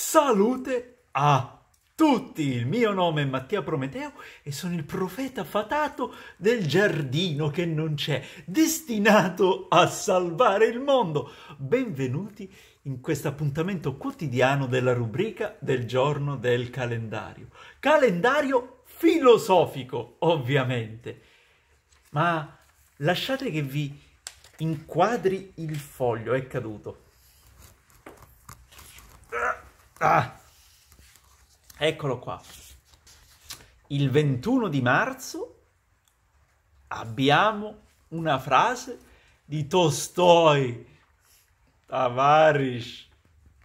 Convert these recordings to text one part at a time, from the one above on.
Salute a tutti! Il mio nome è Mattia Prometeo e sono il profeta fatato del giardino che non c'è, destinato a salvare il mondo. Benvenuti in questo appuntamento quotidiano della rubrica del giorno del calendario. Calendario filosofico, ovviamente. Ma lasciate che vi inquadri il foglio, è caduto. Ah, eccolo qua. Il 21 di marzo abbiamo una frase di Tolstoi, Tavarish,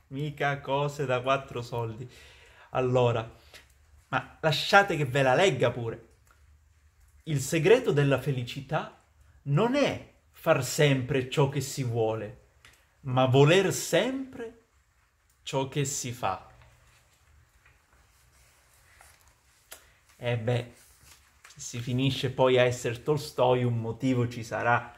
mica cose da quattro soldi. Allora, ma lasciate che ve la legga pure. Il segreto della felicità non è far sempre ciò che si vuole, ma voler sempre ciò che si fa. E eh beh, se si finisce poi a essere Tolstoi, un motivo ci sarà.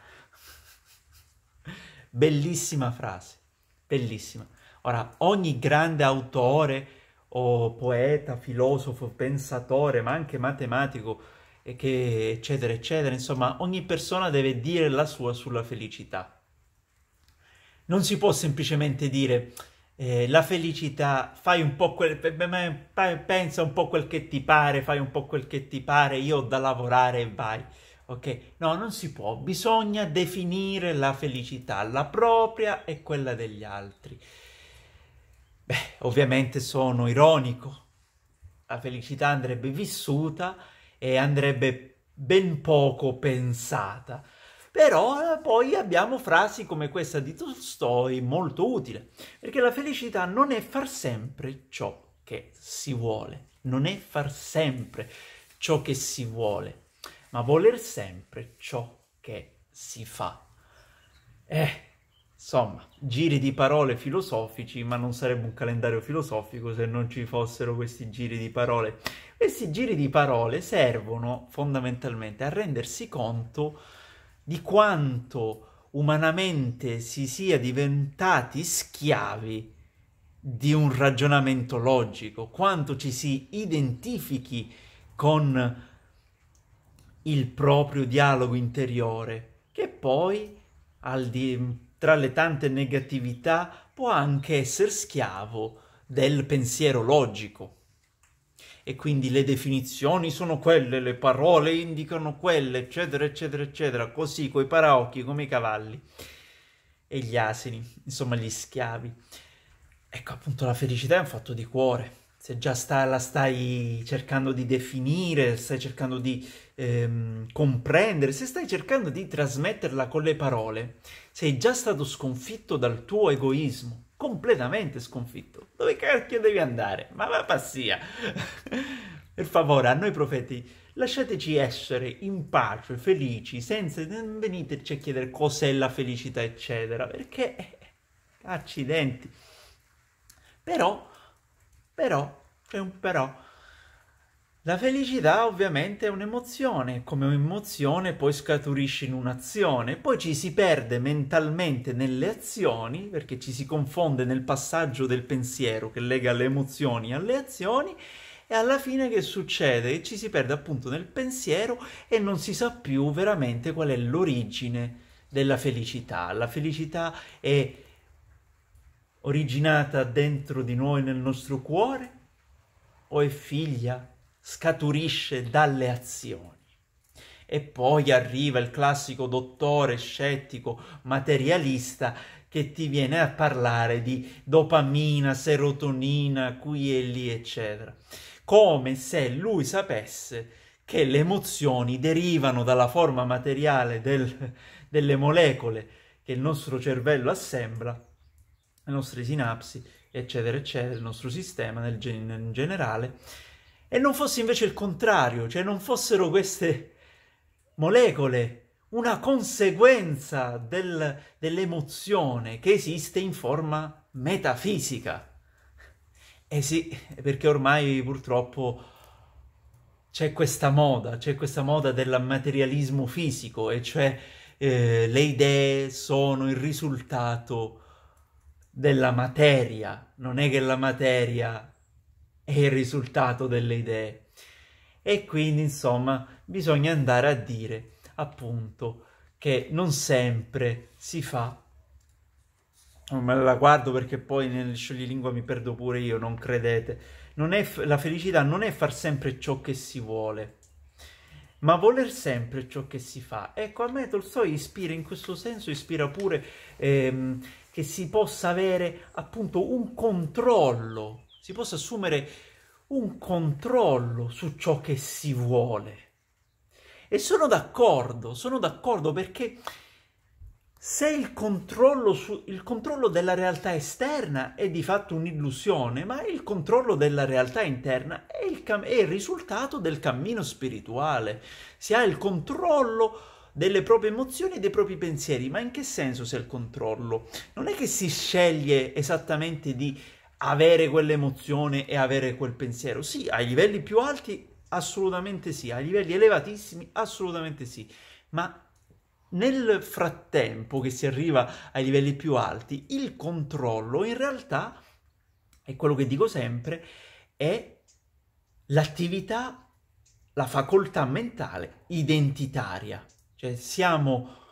Bellissima frase, bellissima. Ora, ogni grande autore o poeta, filosofo, pensatore, ma anche matematico, che, eccetera, eccetera, insomma, ogni persona deve dire la sua sulla felicità. Non si può semplicemente dire eh, la felicità, fai un po' quel, pensa un po' quel che ti pare, fai un po' quel che ti pare, io ho da lavorare e vai. Ok? No, non si può, bisogna definire la felicità, la propria e quella degli altri. Beh, ovviamente sono ironico, la felicità andrebbe vissuta e andrebbe ben poco pensata. Però eh, poi abbiamo frasi come questa di Tolstoi molto utile, perché la felicità non è far sempre ciò che si vuole, non è far sempre ciò che si vuole, ma voler sempre ciò che si fa. Eh, insomma, giri di parole filosofici, ma non sarebbe un calendario filosofico se non ci fossero questi giri di parole. Questi giri di parole servono fondamentalmente a rendersi conto di quanto umanamente si sia diventati schiavi di un ragionamento logico, quanto ci si identifichi con il proprio dialogo interiore, che poi, di, tra le tante negatività, può anche essere schiavo del pensiero logico e quindi le definizioni sono quelle, le parole indicano quelle, eccetera, eccetera, eccetera, così coi paraocchi come i cavalli e gli asini, insomma gli schiavi. Ecco, appunto la felicità è un fatto di cuore. Se già sta, la stai cercando di definire, stai cercando di ehm, comprendere, se stai cercando di trasmetterla con le parole, sei già stato sconfitto dal tuo egoismo completamente sconfitto. Dove cacchio devi andare? Ma va passia! per favore, a noi profeti, lasciateci essere in pace, felici, senza non veniteci a chiedere cos'è la felicità, eccetera, perché eh, accidenti. Però, però, c'è un però la felicità ovviamente è un'emozione, come un'emozione poi scaturisce in un'azione, poi ci si perde mentalmente nelle azioni perché ci si confonde nel passaggio del pensiero che lega le emozioni alle azioni e alla fine che succede? ci si perde appunto nel pensiero e non si sa più veramente qual è l'origine della felicità. La felicità è originata dentro di noi nel nostro cuore o è figlia scaturisce dalle azioni. E poi arriva il classico dottore scettico materialista che ti viene a parlare di dopamina, serotonina, qui e lì, eccetera. Come se lui sapesse che le emozioni derivano dalla forma materiale del, delle molecole che il nostro cervello assembla, le nostre sinapsi, eccetera, eccetera, il nostro sistema nel, in generale, e non fosse invece il contrario, cioè non fossero queste molecole una conseguenza del, dell'emozione che esiste in forma metafisica. Eh sì, perché ormai purtroppo c'è questa moda, c'è questa moda del materialismo fisico, e cioè eh, le idee sono il risultato della materia, non è che la materia è il risultato delle idee. E quindi, insomma, bisogna andare a dire appunto che non sempre si fa. Non oh, me la guardo perché poi nel scioglilingua mi perdo pure io, non credete. Non è, la felicità non è far sempre ciò che si vuole, ma voler sempre ciò che si fa. Ecco, a me Tolstoi ispira in questo senso, ispira pure ehm, che si possa avere appunto un controllo si possa assumere un controllo su ciò che si vuole. E sono d'accordo, sono d'accordo perché se il controllo, su, il controllo della realtà esterna è di fatto un'illusione, ma il controllo della realtà interna è il, è il risultato del cammino spirituale. Si ha il controllo delle proprie emozioni e dei propri pensieri, ma in che senso si ha il controllo? Non è che si sceglie esattamente di avere quell'emozione e avere quel pensiero. Sì, ai livelli più alti assolutamente sì, ai livelli elevatissimi assolutamente sì, ma nel frattempo che si arriva ai livelli più alti, il controllo in realtà, è quello che dico sempre, è l'attività, la facoltà mentale identitaria. Cioè siamo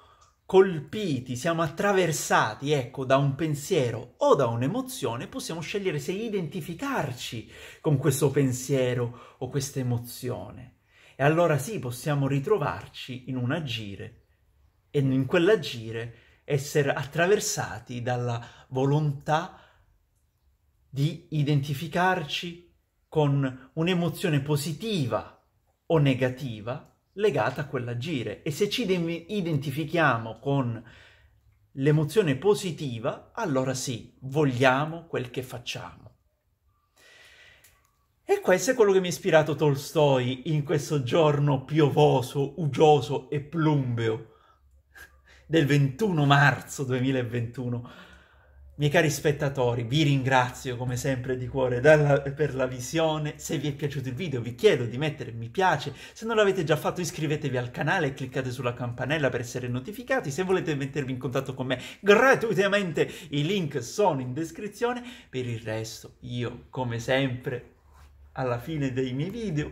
colpiti, siamo attraversati, ecco, da un pensiero o da un'emozione, possiamo scegliere se identificarci con questo pensiero o questa emozione. E allora sì, possiamo ritrovarci in un agire e in quell'agire essere attraversati dalla volontà di identificarci con un'emozione positiva o negativa legata a quell'agire e se ci identifichiamo con l'emozione positiva, allora sì, vogliamo quel che facciamo. E questo è quello che mi ha ispirato Tolstoi in questo giorno piovoso, uggioso e plumbeo del 21 marzo 2021. Miei cari spettatori, vi ringrazio come sempre di cuore dalla, per la visione, se vi è piaciuto il video vi chiedo di mettere mi piace, se non l'avete già fatto iscrivetevi al canale e cliccate sulla campanella per essere notificati, se volete mettervi in contatto con me gratuitamente i link sono in descrizione, per il resto io come sempre alla fine dei miei video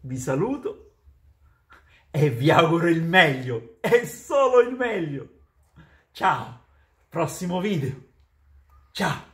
vi saluto e vi auguro il meglio, è solo il meglio, ciao, prossimo video! Tchau!